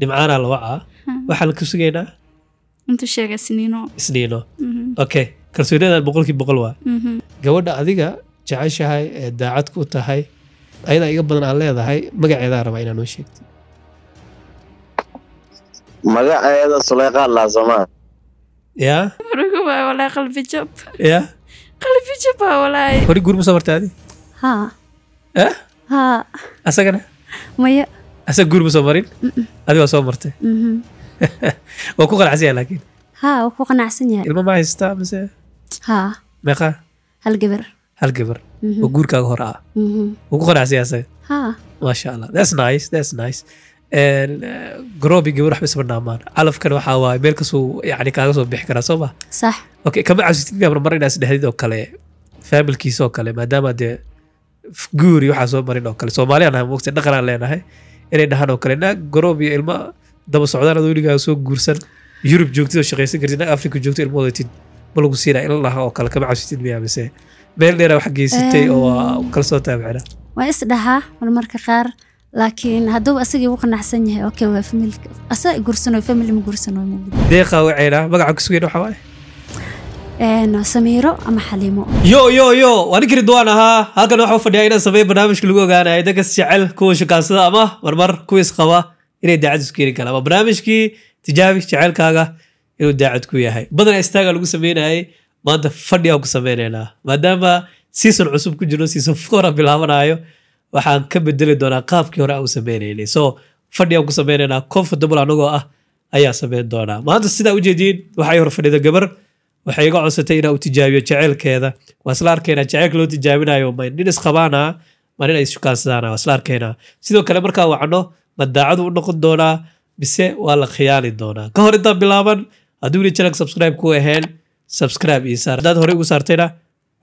dhimcaanaa la wacaa hmm. waxaan ku sugaynaa isniino mm-hmm. okay kalsooniyadan boqolkii boqol waa mm-hmm. gabadha adiga jeceshahay ee daacad ku tahay ayadaa iga badan aad leedahay magaceedaa rabaa inaa noo sheegto magaceeda suleyqaa laasamaan yaa qalbijab yaa qalbijab martaadi ha eh? ha asagana maya asa guur ma soo marin adi waa soo martay mm-hmm. waa ku qanacsan yahay laakiin ha waa ku qanacsan yahay ilmo ma haystaa mise ha meeqaa hal gabar hal gabar oo mm-hmm. guurkaaga hore ah waa mm-hmm. ku qanacsan yahay asaga ha maasha allah that's nice that's nice uh, garoobi gabar dhaamaan calafkan waxaa waaye meel kasuu yani kaaga soo bixi karaa soo ma sax okay kama cabsitid gabar mar inaas dhexdid oo kale faamilkiisa oo kale maadaama dee guuri waxaa soo marin oo kale soomaaliya nahay mogta dhaqanaan leenahay inay dhahaan oo kale naag garoob iyo ilma daba socdaan ad weligaa soo guursan yurub joogtid oo shaqaysan kartid naag afrika joogto ilma ma lagu siinaa in la oo kale kama cabsitid miyaa mise meel dheera wax geysatay oo kala soo taabicna waa isdhahaa dhahaa marmarka qaar laakiin hadduuba asagii u qanacsan yahay okay waa familka asaa guursanoo famili ma guursanoo deeqaa wacayna magaca ku waxa waxaa waaye samiiro ama xaliimo yo yo yo waa ninkii ridwaan ahaa halkan waxau fadhiyaa inaan sameeya barnaamijka lagu ogaanayo dadka ama marmar kuwa isqaba inay daacad isku yeeli inuu daacad ku yahay badana istaagaa lagu sameynayay maanta fadhi ku sameynaynaa maadaama season cusub ku jirno season waxaan ka bedeli doonaa qaabkii hore aan u sameynaynay ah, ayaa sameyn doonaa maanta sidaa ujeediin waxay hor fadhida gabar waxay iga codsatay inaa u tijaabiyo jaceylkeeda waa isla arkaynaa jaceyl loo tijaabinayo ma nin isqabaana ma nin ay waa isla arkaynaa sidoo kale markaa wacno ma daacadu u noqon doonaa mise waa la khiyaali doonaa ka hor intaan bilaaban hadduu hadduuna janag subscribe ku ahayn subscribe ii saar haddaad horey ugu saartayna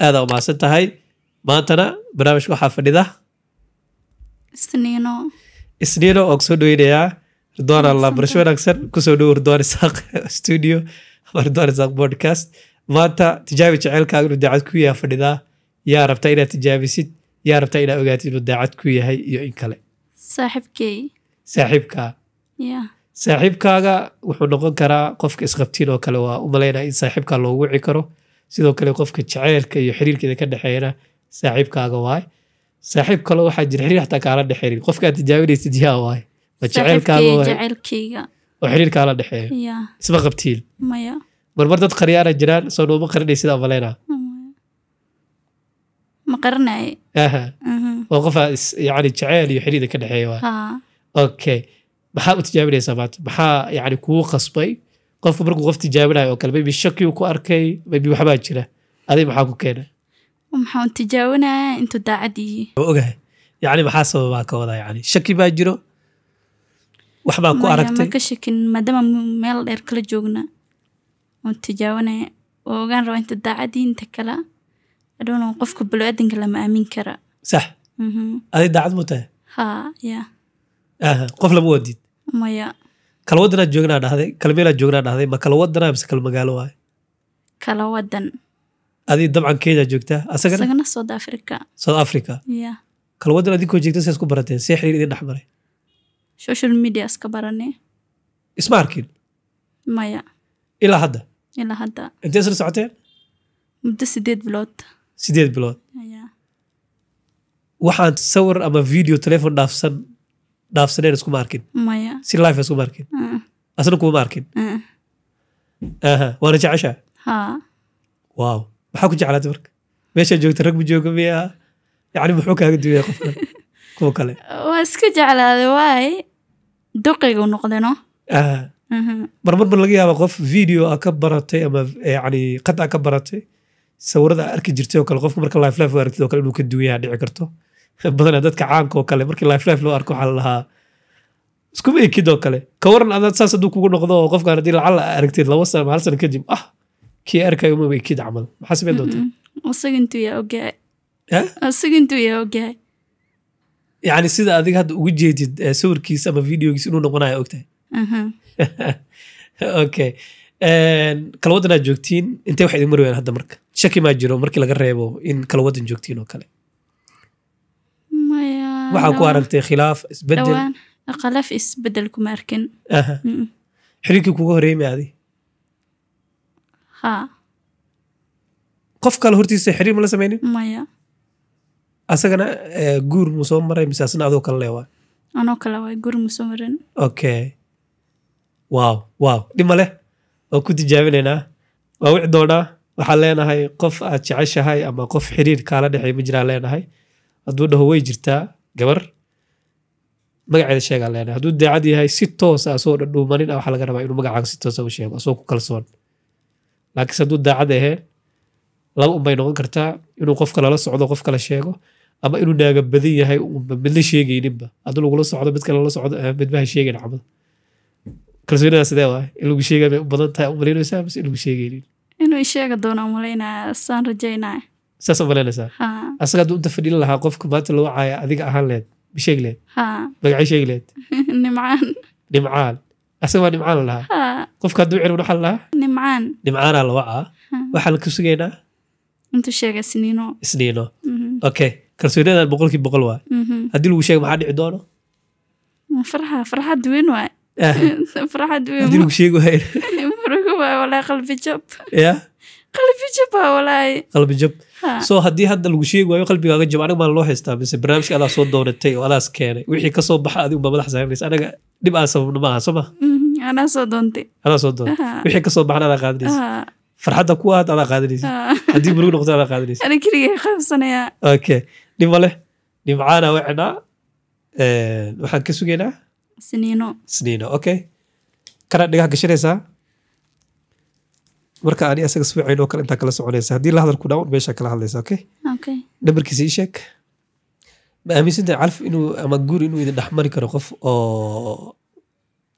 aadaa umahadsan tahay maantana barnaamijka waxaa fadhida isniino isniino oo kusoo dhoweynayaa ridwaan allah barasho wanaagsan kusoo dhowo ridwaan isaaq studio abardooresaq bodcast maanta tijaabi jeceylkaaga inuu daacad ku yahay fadhidaa yaa rabtaa inaad tijaabisid yaa rabtaa inaad ogaatid inuu daacad ku yahay iyo in kale saaxibkey saaxiibkaa saaxiibkaaga wuxuu noqon karaa qofka isqabtiin oo kale waa u maleynaa in saaxiibkaa loogu wici karo sidoo kale qofka jaceylka iyo xiriirkeeda ka dhexeeyana saaxiibkaaga waay saaxiib kalo waxaa jira xiriir xataa kaala dhexeynin qofkaad tijaabinaysid yaa waay ma jeceylkaaga waay oo xiriirkaa la dhexeeyo isma qabtiin marmar dad qariyaana jiraan soo nuuma qarinay sidaa maleyna oo mhm. qofaa yani jaceyl iyo xiriir ka dhexeeya waa okay maxaa u tijaabinaysaa maanta maxaa yani kuu qasbay qofku markuu qof tijaabinayo oo kale maybe shakiu ku arkay maybe waxbaa jira aday maxaa ku keena maxaan tijaabinaya intuu daacad ogahay yani maxaa sababaa ka wadaa yani shaki baa jiro waxbaa ku aragtay maka shakin maadaama meel dheer kala joogna oon tijaabanaya oo ogaan rabaa inta daacadii inta kala adhowna qofka balo-aadanka lama aamin kara sax mhm. aday daacad mu tahay ha ya aha qof lama wadid maya kala wadanaa joognaa dhahday kala meelaa joognaa dhahday ma kala wadanaa mise kala magaalo waaye kala wadan adii dabcan kenya joogtaa asagana asagana south africa south africa ya kala wadan adinkoo jeegta saas ku barateen see xiriir idin dhex maray social media iska barane isma arkin maya ilaa hadda ilaa hadda intee isla socoteen muddo sideed bilood sideed bilood waxaan sawir ama video telefon dhaafsan dhaafsaneen iskuma arkin maya si life iskuma arkin asna kuma ma arkin aha waana jeceshaa haa waaw maxaa ku jeclaatay marka meeshaa joogta rag ma jooga miyaa yacni muxuu kaaga duwaya qofkan kuwa kale waa iska jeclaaday waay duqiga u noqdeno ah. mm-hmm. marmar ma laga yaaba qof video a ah ka baratay ama eh, yani qad a ah ka baratay sawirada a arki jirtay oo kale qofka marka lifelife life aragtid oo kale inuu ka duwanyaha dhici karto badanaa dadka caanka oo kale markii life loo arko waxaa lahaa iskuma ekid oo kale ka waran adaad saas hadduu kugu noqdo oo qofkaan haddii lacala a aragteed laba sana hal sana kadib ah kii arkay umama ekid camal maxaa sameyn doontaa mm-hmm. isaga yaa ogahay eh? isaga yaa ogahay yani sida adig hadda ugu jeedid eh, sawirkiis ama videogiis inuu noqonayo ogtahay okay kala waddanaad joogtiin intay wax idin mari wayaan hadda marka shaki maa jiro markii laga reebo in kala waddan joogtiin oo kale waxaa ku aragtay khilaaf isbedel khilaaf isbedel kuma arkin xiriirkii kuga horeeyay ma adi qof kale hortiisa xiriir ma la sameynin maya asagana eh, guur muu soo maray misaasna asna adoo kale lewa anoo kale waay guur muu soo marin okay wow wow dhima leh waa ku tijaabinaynaa waa wic doonaa waxaan leenahay qof aad jeceshahay ama qof xiriir kaala dhexey ma jiraa leenahay hadduu dhaho way jirtaa gabar magaceeda sheegaan leenahay hadduu daacad yahay si toosa asoo ah dhan dhuumanin ah, waxaa laga rabaa inuu magacaaga si toosa ah u sheego asoo ku kalsoon laakiinse hadduu daacad ahee laba unbay noqon kartaa inuu qofka lala socdo qof kale sheego ama inuu naaga badan yahay midla sheegayninba adu lagula socdo mid kale la socdo eh, midmaha sheegayn camal kalsoonada sidee waay in lagu sheegay bay u tahay umalaynaysaa mise in lagu sheegaynin inuu sheega doono umalaynaya saan rajaynaya saas umalaynaysaa asaga hadduu inta fadhiin lahaa qofka maanta lagu caaya adiga ahaan leed sheegi leed magacay sheegi leed nimcaan nimcaan asaga waa nimcaan lahaa qofka hadduu cilmin waxaa lahaa nimcaan nimcaanaa lawacaa waxaa la ku sugaynaa intuu sheega isniino isniino mhm. okay kalsooniyada boqolkii boqol waay mhm. haddii lagu sheega maxaa dhici doono farxa farxad weyn waay ah. farxad weyn haddii lagu sheegi waay murugo waay walaa qalbi jab ya qalbi jab walaay qalbi jab soo haddii hadda lagu sheegi waayo qalbigaaga jab anaga maa loo haystaa mise barnaamijka adaa soo dooratay oo adaas keenay wixii kasoo baxa adigu baa madax saarinaysa anaga dhib aan sababno maaha soo maa mhm, anaa soo doontay anaa soo doontay wixii ka baxna adaa qaadanaysa farxadda ku aad adaa qaadanaysa haddii murugo noqoto adaa qaadanaysa ana keligay qaybsanayaa okay dhima leh dhimcaana wacinaa waxaan ka sugaynaa sniino sniino okay kanaa dhigaha gashanaysaa marka ani asaga suucayn oo kale intaa kala soconaysa haddii la hadal ku dhaawon meeshaa kala hadlaysa okay nambarkiisa ii sheeg ma aaminsanta calf inuu ama guur inuu idin dhexmari karo qof oo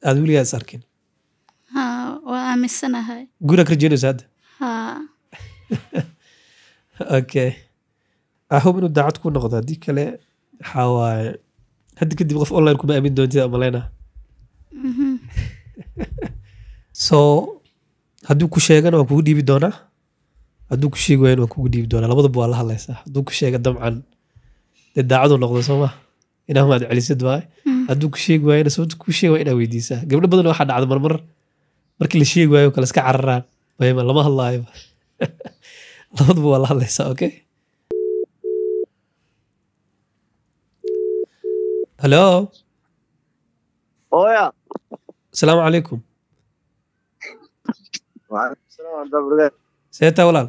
aada weligaa is arkin waa aaminsanahay guuraa ka rajeynaysa hadda okay ahob inuu daacad ku noqdo haddii kale waxaa waaye haddi kadib qof online kuma aamin doontid maleyna mm-hmm. so hadduu ku sheegana waan kugu dhiibi doonaa hadduu ku sheegi waayan waan kugu dhiibi doonaa labadaba waa la hadlaysaa hadduu ku sheega dabcan dee daacadu noqdo soo maa inahum aad celisad baa mm-hmm. hadduu ku sheegi waayana sababta ku sheegi waa inaa weydiisaa gabdho badan waxaa dhacda marmar markii la sheegi waayo kale iska cararaan mahima lama hadlaayo labaduba waa la hadlaysaa okay هلو اويا السلام عليكم وعليكم السلام ورحمه الله seeta walaal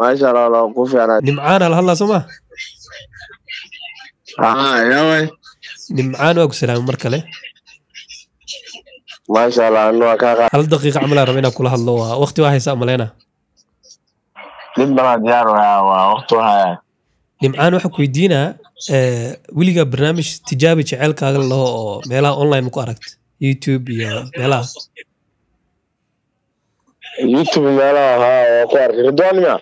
maasha allah walaal ku fiicnaa nimcaan al hadlaa soo ma yaaway nimcaan waa ku salaamay mar kale maasha allah anu waa kaa qaad hal daqiiqa camal aan raba inaan kula hadlo waa waqti waa haysaa malayna nimcaan waxaan ku weydiinaa weliga barnaamij tijaabi jaceylkaaga laho oo meelaha online ma ku aragta youtube iyo meelaha youtube meelaha haa waa ku arkay ridwaan miya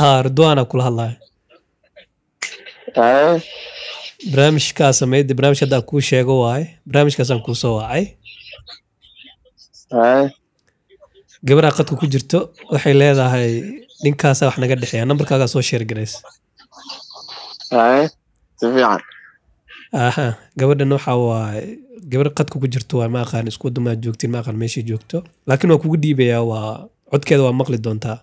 haa ah, ridwaana kula hadlaya barnaamijkaa sameydda barnaamij hadda kuu sheego waaye barnaamijkaasaan kuu soo wacay gabadhaa qadka ku jirto waxay leedahay ninkaasa wax naga dhexeeya nambarkaagaa soo sheergaraysa gabadhan waxa waaye gabar qadka ku jirto waa ma aqaan isku waddamaad joogtiin ma aqaan meeshii joogto laakiin waa kugu dhiibayaa waa codkeeda waa maqli doontaa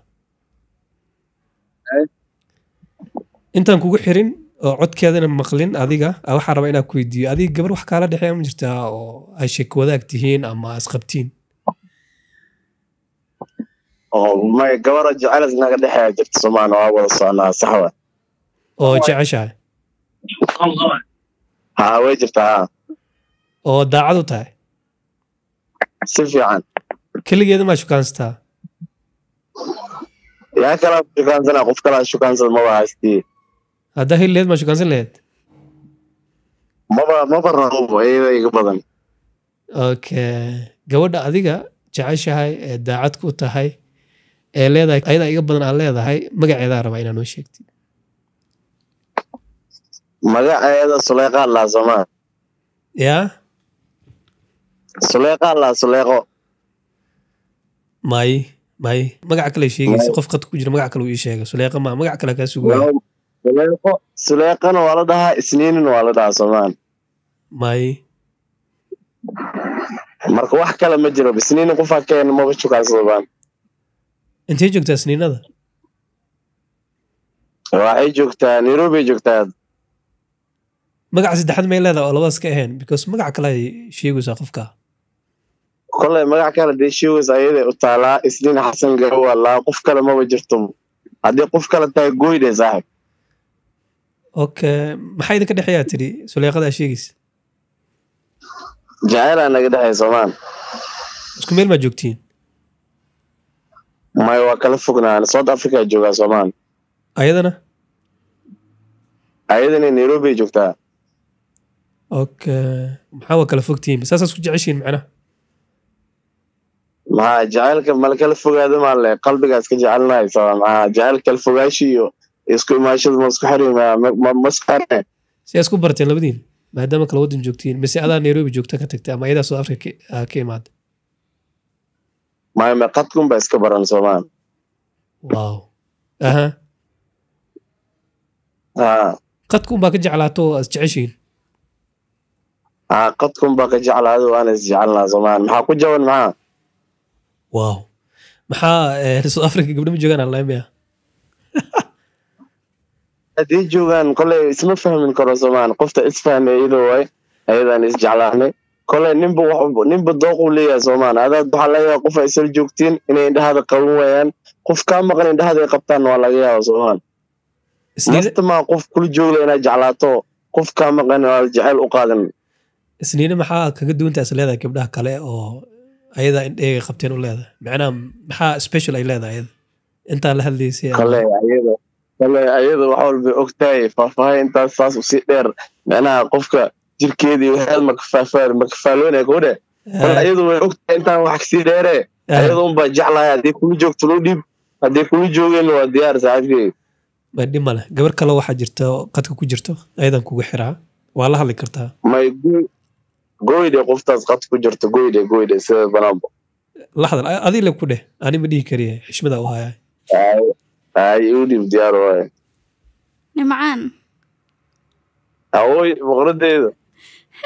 intaan kugu xirin oo codkeedana maqlin adiga ah, waxaa rabaa inaan ku weydiiyo adiga gabar wax kaala dhexeeya ma jirtaa oo ay sheeko wadaag tihiin ama isqabtiin gabar jecelas naga dhexeeya jirta somaan waa wada soconaa saxwa oo jeceshahay haa way jirtaa oo daacad u tahay si fiican keligeeda maa shukaansataa yaa kalaa shukaansana qof kalaa shukaansada maba haystii haddaa heli laheed maa shukaansan laheed maba maba rabo iyada iga badan okay gabadha adiga jeceshahay ee daacadku u tahay ee leedahay ayadaa iga badan aad leedahay magaceedaa rabaa inaa noo sheegtid magaceeda suleeqa suleeqaa laasamaa yaa allaa laasuleeqo may may magac kale sheegeysa qof qadka ku jira magac kale uu ii sheega suleeqa maa magac kale kaa sugu suleeqo suleeqana waa la dhahaa isniinina waa la dhahaa soomaan may marka wax kale ma jiro isniina qofaa keen maba jukaansabaan intee joogtaa isniinada waxay joogtaa nairobi joogtaa magaca saddexaad may leedaha oo labadaas ka ahayn because magac kale ay sheegaysaa qofka koley magac kale dee sheegaysa ayada u taalaa isniin xasan garowa laa qof kale maba jirto haddii qof kale tahay gooyde saaxib okay maxaa idinka dhexeeyaa tidhi suleeqadaa sheegaysa jaceylaa naga dhexeeya soomaan isku meel maa joogtiin may waa kala fognaan south africa joogaa soomaan ayadana ayadana nairobi ay joogtaa maxaa waa kala fogtihiin masaasaa isku jeceshiin macnaha maha jacaylka mala kala fogaada maale qalbigaas ka jecelnaysa maha jacayl kala fogaanshiiyo isku imaanshada ma isku xirmamaskarne si isku barteen labadiin maadaama kala waddan joogtiin mise adaa nairobi joogta ka tagtay ama ayadaa south africa ah, ka imaada maya ma qadkunbaa iska baran soomaan wow aha ah. qadkunbaa ka jeclaato as jeceshiin qadkunbaa ka jeclaado aan isjecelnaa somaan maxaa ku jaban maxaa wow maxaa eh, south africa gabdho joogaan almia haddii joogaan koley isma fahmin karo somaan qofta isfahmay iyadoo waay ayadaan isjeclaanay koley ninba ninba dooquu leeyahay somaan adaad waxaa laga yaaba qof ay joogtiin inay indhahaada qaban waayaan qof kaa maqan indhahaada qabtaan waa laga yaaba somaan nafta qof kula joogla inaad jeclaato qof kaa maqan aan jecel u qaadan isniine maxaa kaga is leedahay gabdhaha kale oo ayadaa indheega qabteen u leedahay macnaha maxaa special ay leedahay ayada intaa la hadlaysay kale ayada wax walbay ogtahay faahfaahay intaas saas usii dheer macnaha qofka jirkeedii waxaad makafaafaan makafaaloonaya kowdhe eh. ayadu way ogtahay intaan wax kasii dheere eh. ayada unbaa jeclahay haddii kula joogto loo dhiib haddii kula joogeenna waa diyaar may madhi male gabar kale waxaa jirta qadka ku jirto ayadan kugu xiraa waa la hadli kartaa goyde qoftaas qad ku jirto goyde goyde sida banaanbo laxdan le ku dheh ani ma dhihi kariya xishmada u haya ay udib diyaar waay nimcaan awooy boqoradeeda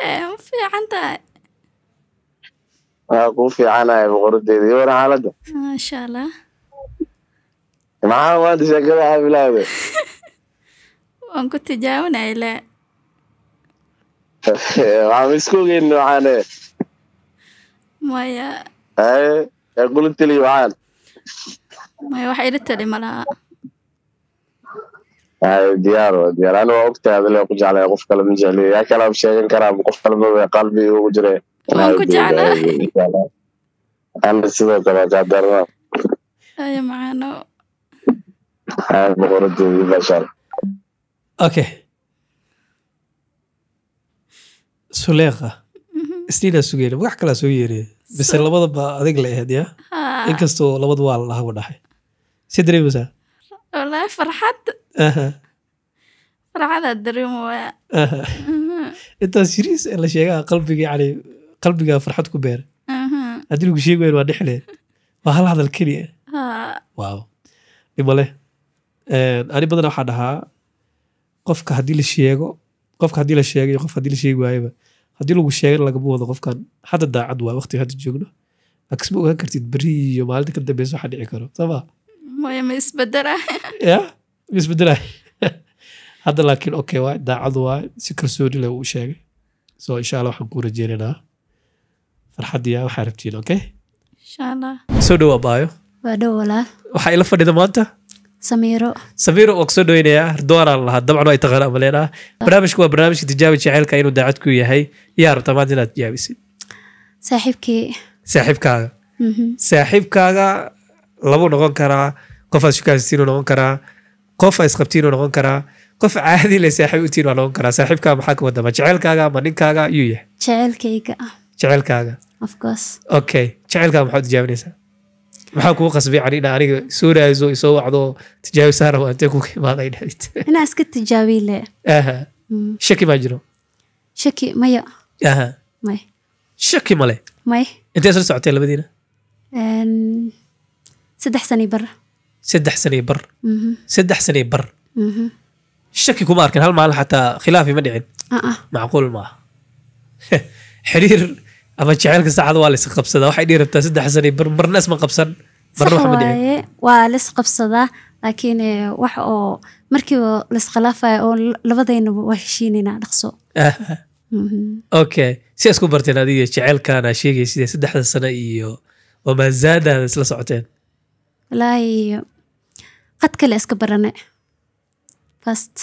hee u fiican tahay waa ah, kuu fiicanahay boqoradeeda iyo wara xaaladda maasha allah nimcaan maanta sheekada aa waan ku tijaabinaya lee waxaan isku ogeyn waxaane maya aye yaa qulintili waxaan maya wax ila tali malaha diyaar wa diyaar ani waa ogtahay adilee ku jeclaya qof kale ma jecliyo yaa kalaam sheegan karaa qof kale maba qalbigii ugu jire ana sidoo kale waa kaa macaano aye boqoradeedii bashaal okay suleekha isniidaa mhm. sugeena wax kalaa soo yeere mise labadaba baa adig la aheed ya inkastoo labada waa la dhaha wadhaxay si dareemaysaa wallaahi farxad farxadaa dareemaya mhm. intaas yiriis la sheegaa qalbiga yani qalbigaa farxad ku beera mhm. haddii lagu sheegi waayo waa dhexleed waa hal hadal keliya eh. waaw dhibale ani badan waxaa dhahaa qofka haddii la sheego qofka haddii la sheegayo qof haddii la sheegi waayaba haddii lagu sheegay lagama wado qofkan hadda daacad waa waqti hadda joogno akisma ogaan kartid beri iyo maalinta ka dambeysa waxa dhici karo soo maa maya ma isbedela ya ma isbedela hadda laakiin okay waay daacad waay si kalsooni leh uu sheegay soo insha allah waxaan kuu rajeynaynaa farxadiya waxaa rabtiin okay insha allah soo dhawa baayo waa dhow walaal waxaa ila fadhida maanta samiiro waa kusoo dhaweynaya ridwaanaan lahaa dabcan ay taqaana maleenah barnaamijku waa barnaamijka tijaabi jaceylka inuu daacad ku yahay yaa rabtaa maanta inaad tijaabisid saaxiibkii saaxiibkaaga mhm. saaxiibkaaga labuu noqon karaa qof aad uu noqon karaa qof aa isqabtiin uu noqon karaa qof caadi le saaxiib utiin waa noqon karaa saaxiibkaaga maxaa ka wadama jeceylkaaga ama ninkaaga yuu yahay jeceelkaaga okay jeceylkaa maxaad tijaabinaysaa maxaa kugu qasbay inaa aniga suuraayso isoo wacdo tijaabi saara waa intee kuga imaada dhahdid inaa iska tijaabile aha mm. shaki maa jiro shaki maya aha may shaki male may intee soo socotee labadiina saddex sanii bar saddex sanii bar mhm. saddex sani bar mhm. shaki kuma arkin hal maalin xataa khilaafi ma dhicin ah, ah. macquul maaha xiriir ama jeceylka saxda waa lays qabsadaa waxay dhii rabtaa saddex sana marna isma qabsan marnawaaye waa lays qabsadaa laakiin eh, wax oo markiiba laiskhilaafayo oo labadaynaba waa heshiinaynaa dhaqso mhm. okay si isku barteen adiga jeceylkaana sheegaysid saddexda sane iyo wamaazaadaada isla socoteen wallaahi qad kale iska barane fast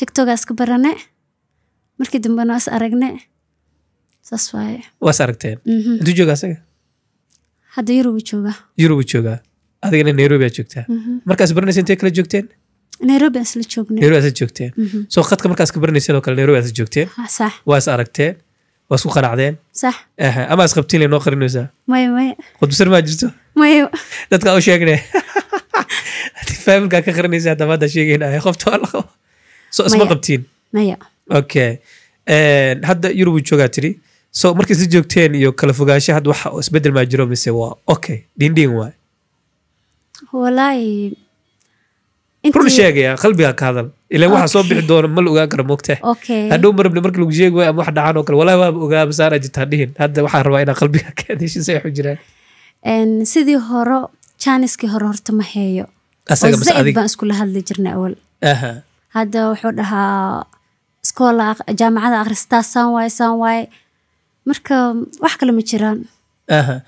tiktogaa iska barane markii dambena is aragne aragteenjoogayurubu joogaa adigana nairobi aad joogtaa mm-hmm. markaas baranaysa intay kala joogteen nairobiasla soo khadka markaas ka kale nairobi asla joogteen aragteen waa isku qanacdeen ama is qabtiin lay maa jirto dadka ka qarinaysa haddaba haddaa sheegayna ay hadda yurub uu joogaa tiri so marka si joogteen iyo kala fogaansha had wax isbedel maa jiro mise waa okay dhindhiin waay walaahi run sheegaya ah, qalbigaa ka hadal ilan waxa soo bixi doona ma la ogaan kara moogta hadhow marabne marka lagu sheegi waayo ama wax dhacaan oo kale walahi waaba ogaa masaanaa jirtaa dhihin hadda waxaan rabaa inaan qalbigaa ka heshiisa ay xujiraan sidii hore jaaniskii hore horta ma heeyo zaid baan iskula hadli jirnay awal hadda wuxuu dhahaa iskoola jaamacada akhristaasaan waaye saan marka wax kale ma jiraan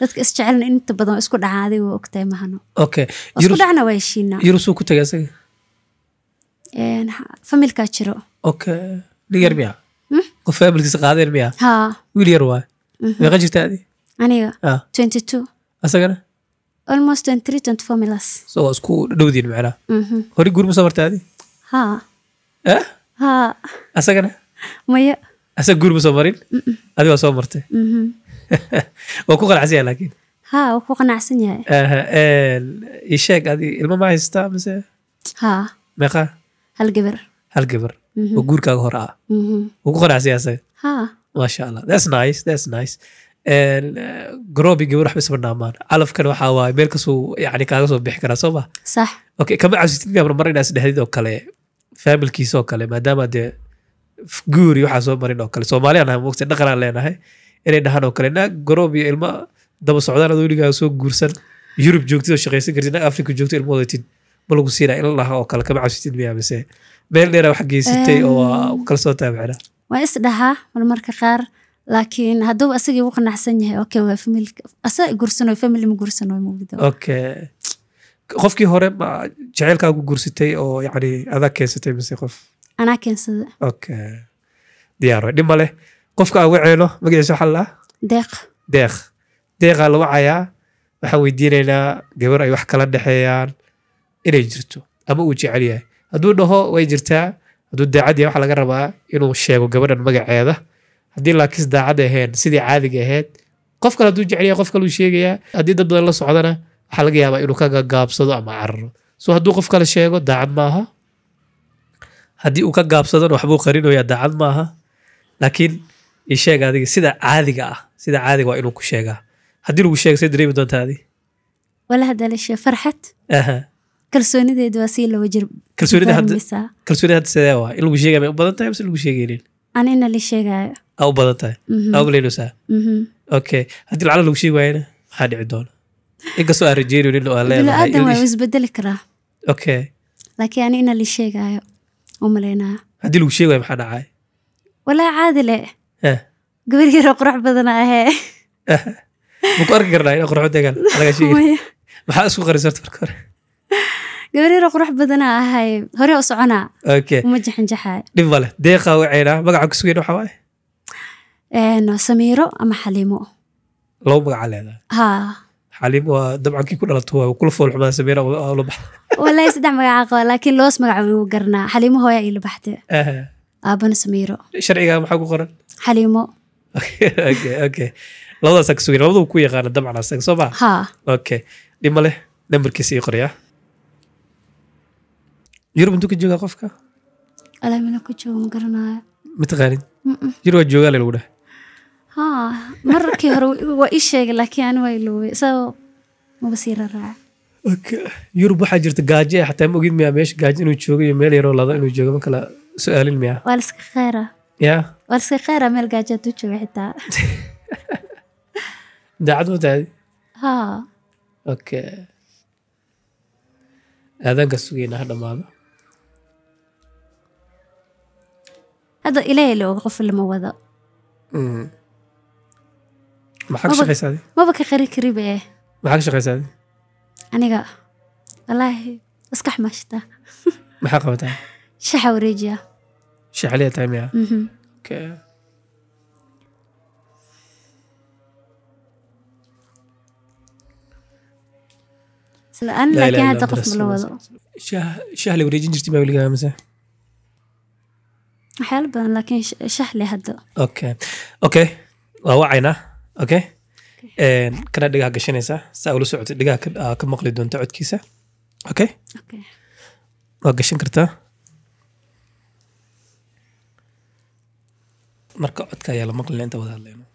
dadka isjecelna inta badan isku dhaca adiga waa ogtahay mahano isku dhacna waa heshiinaa yurusuu ku tagay asaga familkaa jiro okay dhigyar miya hmm? hmm? qof familkiisa qaadeen miya wiil yar waay mhm. meeqa jirta adi aniga ah. twenty two asagana almost twenty three twenty four milas so waa isku dhowdiin macnaa mhm. hore guurma soo marta adi eh? ha asagana maya asa guur ma soo marin adig waa soo martay waa ku qanacsan yahay laakiin ha waa ku qanacsan yahay isheeg adi ilmo ma haystaa mise ha meeqa hal gabar hal gabar oo guurkaaga hore ah waa ku qanacsan yahay asaga ha maasha allah that's nice that's nice garoobi gabar waxba isma dhaamaan calafkan waxaa waaye meel kasuu yani kaaga soo bixi karaa soo ma sax okay kama cabsitid mar mar inaad isdhexdid oo kale faamilkiisa oo kale maadaama dee guuri waxaa soo marin oo kale soomaaliyaan aan mogta dhaqanaan leenahay inay dhahaan oo kale naag garoob iyo ilma daba socdaan ad weligaa soo guursan yurub joogtid oo shaqaysan kartid naag afrika joogtid ilma wadatid ma lagu siinaa in la oo kale kama cabsitid miyaa mise meel dheera wax geysatay oo kala soo taabicina waa isdhahaa dhahaa marmarka qaar laakiin hadduuba asagii u qanacsan yahay okay waa famil asaga guursano family ma guursano mawgida okay qofkii hore ma jaceylkaagu guursatay oo yacni adaa keensatay mise qof anaa keensada diyaar dhib maleh qofka uga ceelo magaciisa waxaa ah? laa deeq deeq deeqaa lagu cayaa waxaan weydiinaynaa gabar ay wax kala dhexeeyaan inay jirto ama uu jecel yahay hadduu dhaho way jirtaa hadduu daacad yahay waxaa laga rabaa inuu sheego gabadhan magaceeda haddii laakiis daacad ahayn sidii caadiga ahayd qof kale hadduu jecel yahay qof kale uu sheegayaa haddii dad badan la socdana waxaa laga yaabaa inuu ka gagaabsado ama cararo soo hadduu qof kale sheego daacad maaha haddii uu ka gaabsadona waxbuu qarinoyaa daacad maaha laakiin isheeg adiga sida caadiga ah sida caadiga waa inuu ku sheegaa haddii lagu sheega see dareemi doontaa adi walaha dhalashe farxad kalsoonideeda waa sii laba jir kalsoonida hadda sidee waa in lagu sheegaya may u badan tahay mise lagu sheegaynin anina la sheegaayo aa u badan tahay aa mhm. umaleynosaa mhm. okay haddii lacala lagu sheegi waayana maxaa dhici doona inkastoo aan rajeynayo nin oo leedahay isbedeli karaa okay laakiin anina la sheegaayo umaleynaa haddii lagu sheegaya maxaa dhacaay walaa caadile eh. gabar yaroo qurux badana ahee eh. maku arki karnaa ina quruxbadagaalmaxaa isku qarisarta marka hore gabar yaroo qurux badanaa ahay hore u soconaa uma jaxanjaxaay dhib male deeqaa waceynaa magaca ku sugeyn waxa waaye eh, samiiro ama xaliimo labo magacaa leedahay xaliib waa dabcan kii ku dhalato waa kula foolxumaa sameynaa la bax wallaahi saddex magacaa qaba laakiin loos magaca wuu garanaa xaliimo hooya ila baxda aabana samiiro sharcigaa maxaa ku qoran xaliimo okay labadaas ka sugan labaduu ku yaqaana dabcan soo maa ha okay dhima leh nambarkiisa ii qoryaa yurub intuu ka joogaa qofka alaa mina ku joogo ma garanaayo ma taqaanin yurub waa joogaa le lagu dhahay Ah, markii hore waa ii sheegay laakiin ani waa iloobay isagoo mabasiira raaca yurub waxaa jirta gaajo xataa ma ogid miyaa meesha gaaje inuu joogo iyo meel yaroo lada inuu joogo ma kala su-aalin miyaa waa liska khayra ya waa liska khayra meel gaaje hadduu joogo xitaa daacad ma tahay ha okay aadaanka sugayna ha dhammaado hadda ilaahay la og qof lama wado mm. ما حقش شقيس هذه ما بك غير كريب إيه ما حكش غير هذه أنا قا والله أسكح ما شتا ما حقه بتاع شح وريجيا شح عليها تايم يا لأن لا كان تقف من الوضع شح شح لي وريجي نجتمع ولا قامسة حلو لكن شح لي هدو أوكي أوكي ووعينا okay eh, kana dhagaha gashanaysaa saa ula socotay dhagaha ka ah, ka maqli doonta codkiisa okay waa gashan kartaa marka codka ayaa la maqlina inta wada hadlayno